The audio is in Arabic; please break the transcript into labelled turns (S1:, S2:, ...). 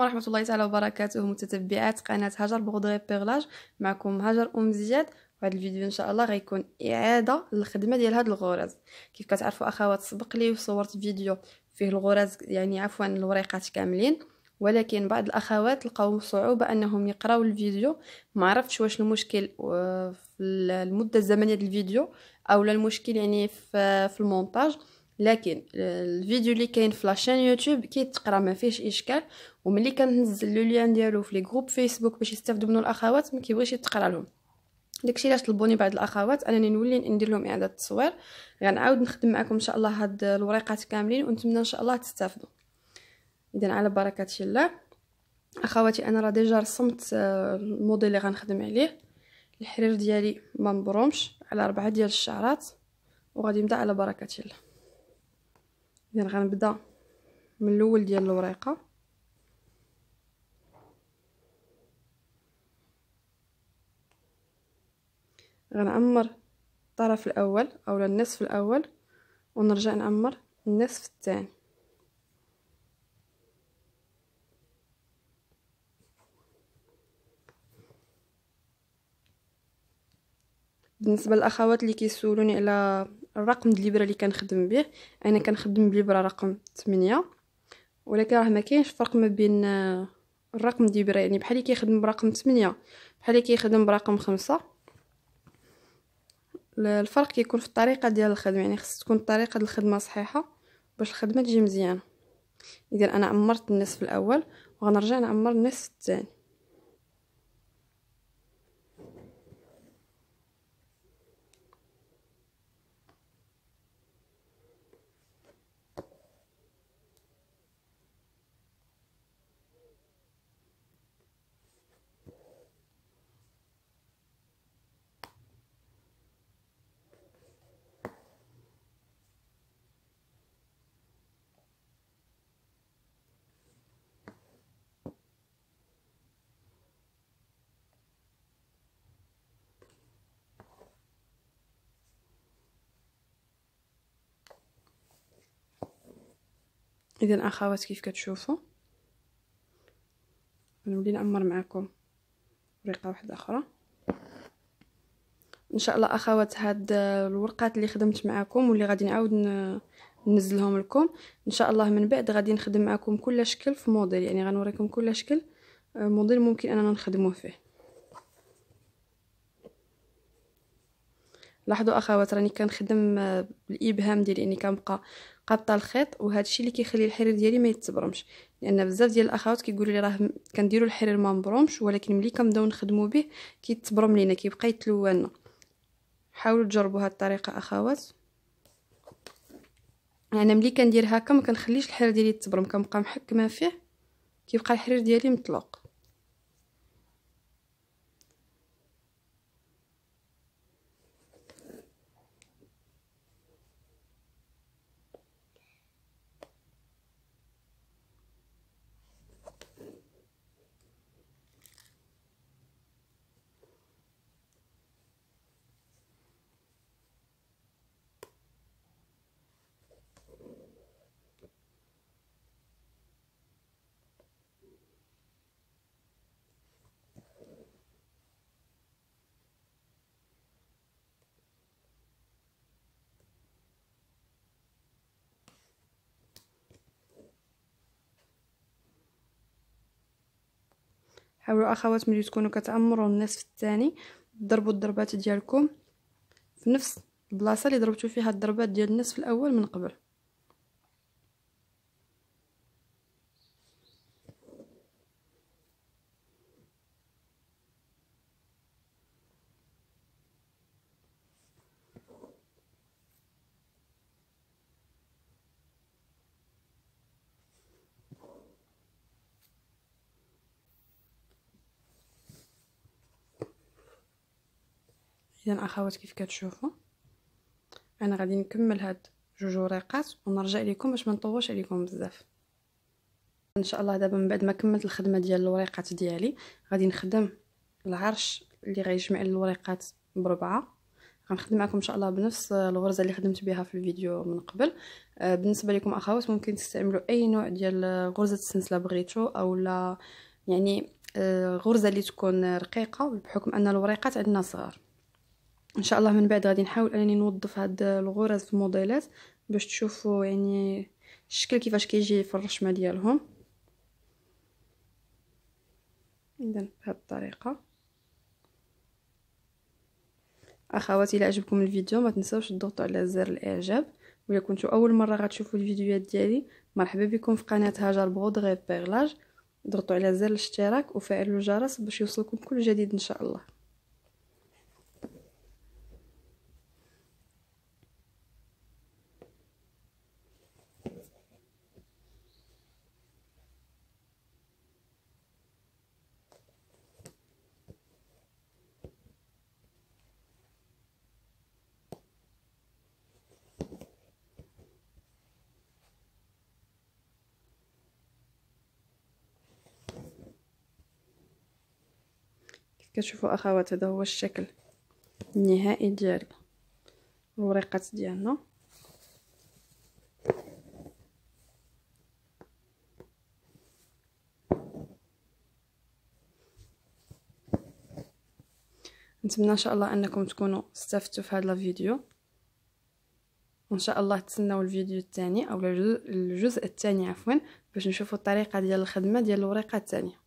S1: عليكم ورحمة الله تعالى وبركاته متتبعات قناة هاجر بغضري بيغلاج معكم هاجر أم زياد وهذا الفيديو ان شاء الله غيكون اعاده للخدمه ديال هاد الغرز كيف كتعرفوا اخوات سبق لي وصورت فيديو فيه الغرز يعني عفوا الوريقات كاملين ولكن بعض الاخوات لقاو صعوبه انهم يقراو الفيديو ما عرفتش واش المشكل آه، في المده الزمنيه ديال الفيديو اولا المشكل يعني في آه، المونتاج لكن الفيديو اللي كاين في لاشين يوتيوب كي تقرا ما فيهش اشكال وملي كنزل لو ليان ديالو في لي جروب فيسبوك باش يستافدوا منه الاخوات ما كيبغيش يتقرا لهم داكشي علاش طلبوني بعض الاخوات انني نولي ندير لهم اعاده التصوير غنعاود نخدم معكم ان شاء الله هاد الوريقات كاملين ونتمنى ان شاء الله تستافدوا اذا على بركه الله اخواتي انا راه ديجا رسمت آه، الموديل اللي غنخدم عليه الحرير ديالي ما مبرومش على أربعة ديال الشعرات وغادي نبدا على بركه الله اذا غنبدا من الأول ديال الوريقة غنعمر الطرف الأول أو النصف الأول ونرجع نعمر النصف الثاني بالنسبه للاخوات اللي كيسولوني على الرقم ديال الليبره اللي كنخدم به انا كنخدم بالليبره رقم 8 ولكن راه ما كاينش فرق ما بين آه، الرقم ديال الليبره يعني بحال اللي كيخدم برقم 8 بحال اللي كيخدم برقم 5 الفرق كيكون في الطريقه ديال الخدمه يعني خص تكون الطريقه ديال الخدمه صحيحه باش الخدمه تجي مزيانه اذا انا عمرت الناس في الاول وغنرجع نعمر الناس الثاني اذا اخوات كيف كتشوفوا غنولي نعمر معكم طريقه واحده اخرى ان شاء الله اخوات هاد الورقات اللي خدمت معكم واللي غادي نعاود ننزلهم لكم ان شاء الله من بعد غادي نخدم معكم كل شكل في موديل يعني غنوريكم كل شكل آه، موديل ممكن اننا نخدموه فيه لاحظوا اخوات راني كنخدم بالابهام آه، ديالي يعني كنبقى قابطه الخيط وهذا الشيء اللي كيخلي الحرير ديالي ما يتبرمش لان بزاف ديال الاخوات كيقولوا لي راه كنديروا الحرير ما مبرومش ولكن ملي كنبداو نخدموا به كيتبرم لينا كيبقى يتلوان حاولوا تجربوا هذه الطريقه اخوات انا يعني ملي كندير هكا ما كنخليش الحرير ديالي يتبرم كنبقى محكمه فيه كيبقى الحرير ديالي مطلق حاولوا اخوات ملي تكونوا كتامروا النصف الثاني ضربوا الضربات ديالكم في نفس البلاصه اللي ضربتوا فيها الضربات ديال النصف الاول من قبل اذا اخوات كيف كتشوفوا انا غادي نكمل هاد جوج وريقات ونرجع لكم باش ما نطولش عليكم بزاف ان شاء الله دابا من بعد ما كملت الخدمه ديال الوريقات ديالي غادي نخدم العرش اللي غيجمع الوريقات بربعه غنخدم معكم ان شاء الله بنفس الغرزه اللي خدمت بها في الفيديو من قبل آه، بالنسبه لكم اخوات ممكن تستعملوا اي نوع ديال غرزه السنسله بغيتو اولا يعني آه، غرزه اللي تكون رقيقه بحكم ان الوريقات عندنا صغار ان شاء الله من بعد غادي نحاول انني نوظف هاد الغرز في الموديلات باش تشوفوا يعني الشكل كيفاش كيجي في الرشمه ديالهم اذا بهذه الطريقه اخواتي الى عجبكم الفيديو ما تنساوش تضغطوا على زر الاعجاب ولا كنتو اول مره غتشوفوا الفيديوهات ديالي مرحبا بكم في قناه هاجر بغودغي بيرلاج ضغطوا على زر الاشتراك وفعلوا الجرس باش يوصلكم كل جديد ان شاء الله كتشوفوا اخوات هذا هو الشكل النهائي ديال الوريقات ديالنا نتمنى ان شاء الله انكم تكونوا استفدتوا في هذا الفيديو وان شاء الله تسناو الفيديو الثاني او الجزء الثاني عفوا باش نشوفوا الطريقه ديال الخدمه ديال الوريقه الثانيه